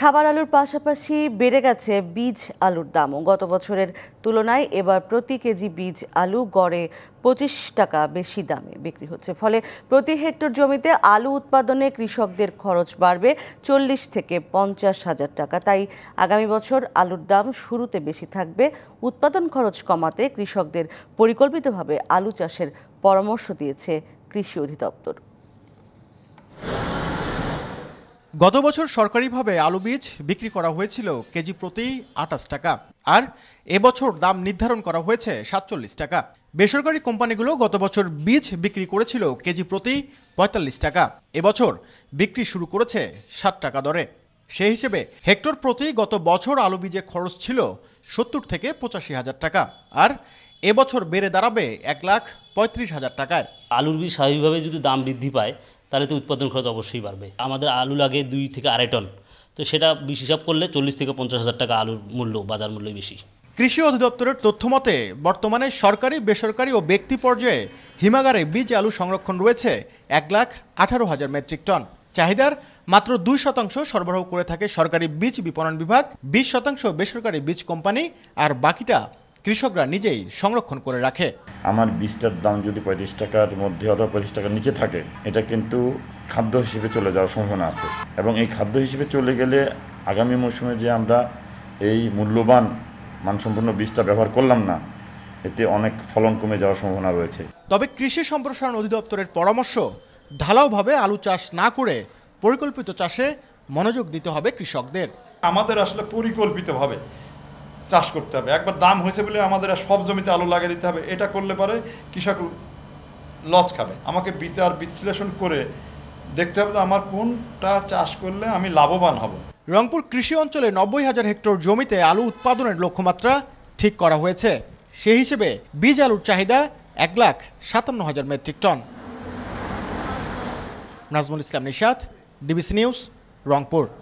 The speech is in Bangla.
খাবার আলুর পাশাপাশি বেড়ে গেছে বীজ আলুর দামও গত বছরের তুলনায় এবার প্রতি কেজি বীজ আলু গড়ে পঁচিশ টাকা বেশি দামে বিক্রি হচ্ছে ফলে প্রতি হেক্টর জমিতে আলু উৎপাদনে কৃষকদের খরচ বাড়বে চল্লিশ থেকে পঞ্চাশ হাজার টাকা তাই আগামী বছর আলুর দাম শুরুতে বেশি থাকবে উৎপাদন খরচ কমাতে কৃষকদের পরিকল্পিতভাবে আলু চাষের পরামর্শ দিয়েছে কৃষি অধিদপ্তর গত বছর সরকারিভাবে আলু বীজ বিক্রি করা হয়েছিল কেজি প্রতি আটাশ টাকা আর এবছর দাম নির্ধারণ করা হয়েছে সাতচল্লিশ টাকা বেসরকারি কোম্পানিগুলো গত বছর বীজ বিক্রি করেছিল কেজি প্রতি পঁয়তাল্লিশ টাকা এবছর বিক্রি শুরু করেছে ষাট টাকা দরে সেই হিসেবে হেক্টর প্রতি গত বছর আলু বীজে খরচ ছিল সত্তর থেকে পঁচাশি হাজার টাকা আর এবছর বেড়ে দাঁড়াবে এক লাখ পঁয়ত্রিশ হাজার টাকায় আলুর বীজ স্বাভাবিকভাবে যদি দাম বৃদ্ধি পায় তাহলে তো উৎপাদন খরচ অবশ্যই বাড়বে আমাদের আলু লাগে দুই থেকে আড়াই টন তো সেটা হিসাব করলে চল্লিশ থেকে পঞ্চাশ হাজার টাকা আলুর মূল্য বাজার মূল্যই বেশি কৃষি অধিদপ্তরের তথ্য মতে বর্তমানে সরকারি বেসরকারি ও ব্যক্তি পর্যায়ে হিমাগারে বীজ আলু সংরক্ষণ রয়েছে এক লাখ আঠারো হাজার মেট্রিক টন চাহিদার মাত্র দুই শতাংশ সরবরাহ করে থাকে সরকারি বীজ বিপণন বিভাগ বিশ শতাংশ বেসরকারি বীজ কোম্পানি আর বাকিটা কৃষকরা নিজেই সংরক্ষণ করে রাখে আমার বীজটার দাম যদি পঁয়ত্রিশ টাকার মধ্যে অথবা পঁয়ত্রিশ টাকার নিচে থাকে এটা কিন্তু খাদ্য হিসেবে চলে যাওয়ার সম্ভাবনা আছে এবং এই খাদ্য হিসেবে চলে গেলে আগামী মৌসুমে যে আমরা এই মূল্যবান মানসম্পন্ন বীজটা ব্যবহার করলাম না এতে অনেক ফলন কমে যাওয়ার সম্ভাবনা রয়েছে তবে কৃষি সম্প্রসারণ অধিদপ্তরের পরামর্শ ঢালাওভাবে আলু চাষ না করে পরিকল্পিত চাষে মনোযোগ দিতে হবে কৃষকদের আমাদের আসলে পরিকল্পিতভাবে চাষ করতে হবে একবার দাম হয়েছে বলে আমাদের সব জমিতে আলু লাগিয়ে দিতে হবে এটা করলে পরে কৃষক লস খাবে আমাকে বিচার বিশ্লেষণ করে দেখতে হবে আমার কোনটা চাষ করলে আমি লাভবান হব রংপুর কৃষি অঞ্চলে নব্বই হাজার হেক্টর জমিতে আলু উৎপাদনের লক্ষ্যমাত্রা ঠিক করা হয়েছে সে হিসেবে বীজ আলুর চাহিদা এক লাখ সাতান্ন হাজার metric ton Nazmul Islam Nishad DBC news Rangpur